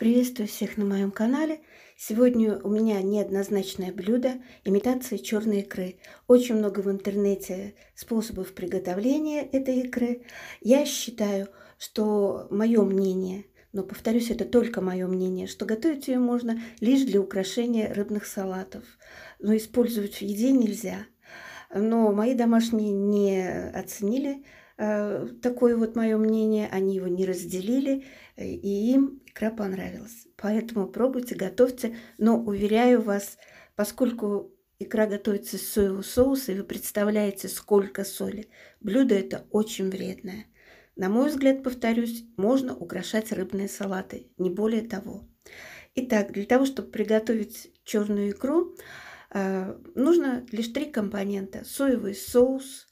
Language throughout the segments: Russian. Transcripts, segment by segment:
Приветствую всех на моем канале. Сегодня у меня неоднозначное блюдо – имитация черной икры. Очень много в интернете способов приготовления этой икры. Я считаю, что мое мнение, но повторюсь, это только мое мнение, что готовить ее можно лишь для украшения рыбных салатов. Но использовать в еде нельзя. Но мои домашние не оценили – Э, такое вот мое мнение, они его не разделили, э, и им икра понравилась. Поэтому пробуйте, готовьте, но уверяю вас, поскольку икра готовится из соевого соуса, и вы представляете, сколько соли, блюдо это очень вредное. На мой взгляд, повторюсь, можно украшать рыбные салаты, не более того. Итак, для того, чтобы приготовить черную икру, э, нужно лишь три компонента. Соевый соус,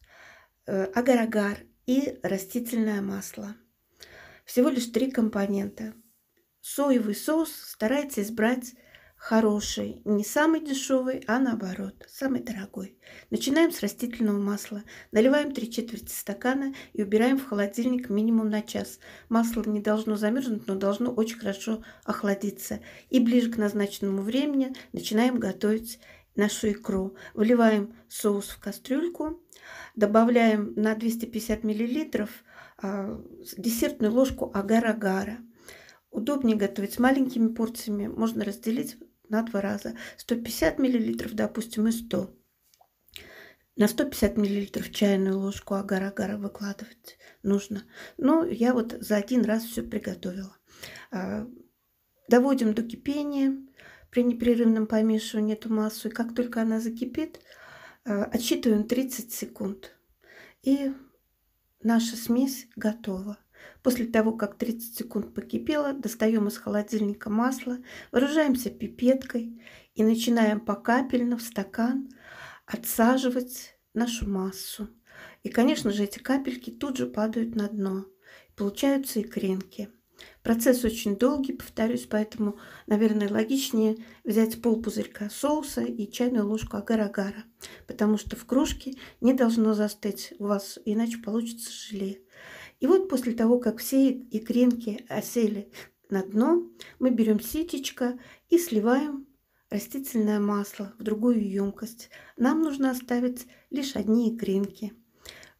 агар-агар и растительное масло. Всего лишь три компонента. Соевый соус старайтесь избрать хороший, не самый дешевый, а наоборот, самый дорогой. Начинаем с растительного масла. Наливаем 3 четверти стакана и убираем в холодильник минимум на час. Масло не должно замерзнуть, но должно очень хорошо охладиться. И ближе к назначенному времени начинаем готовить нашу икру. Выливаем соус в кастрюльку, добавляем на 250 миллилитров а, десертную ложку агар-агара. Удобнее готовить с маленькими порциями, можно разделить на два раза. 150 миллилитров, допустим, и 100 на 150 миллилитров чайную ложку агар-агара выкладывать нужно. Но ну, я вот за один раз все приготовила. А, доводим до кипения, при непрерывном помешивании эту массу, и как только она закипит, э, отсчитываем 30 секунд. И наша смесь готова. После того, как 30 секунд покипела, достаем из холодильника масло, вооружаемся пипеткой и начинаем покапельно в стакан отсаживать нашу массу. И, конечно же, эти капельки тут же падают на дно. Получаются икринки. Процесс очень долгий, повторюсь, поэтому, наверное, логичнее взять пол пузырька соуса и чайную ложку агар-агара, потому что в кружке не должно застыть у вас, иначе получится желе. И вот после того, как все икринки осели на дно, мы берем ситечко и сливаем растительное масло в другую емкость. Нам нужно оставить лишь одни икринки.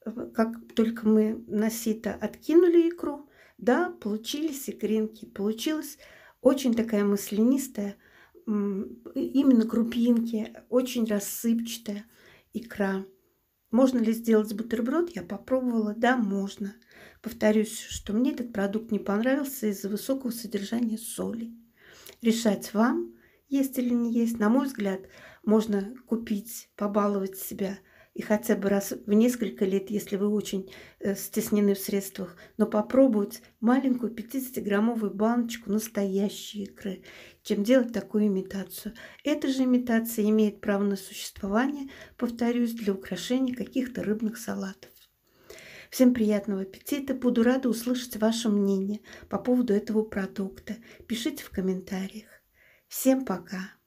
Э, как только мы на сито откинули икру, да, получились икринки, получилась очень такая маслянистая, именно крупинки, очень рассыпчатая икра. Можно ли сделать бутерброд? Я попробовала. Да, можно. Повторюсь, что мне этот продукт не понравился из-за высокого содержания соли. Решать вам, есть или не есть. На мой взгляд, можно купить, побаловать себя и хотя бы раз в несколько лет, если вы очень э, стеснены в средствах, но попробовать маленькую 50-граммовую баночку настоящей икры, чем делать такую имитацию. Эта же имитация имеет право на существование, повторюсь, для украшения каких-то рыбных салатов. Всем приятного аппетита. Буду рада услышать ваше мнение по поводу этого продукта. Пишите в комментариях. Всем пока.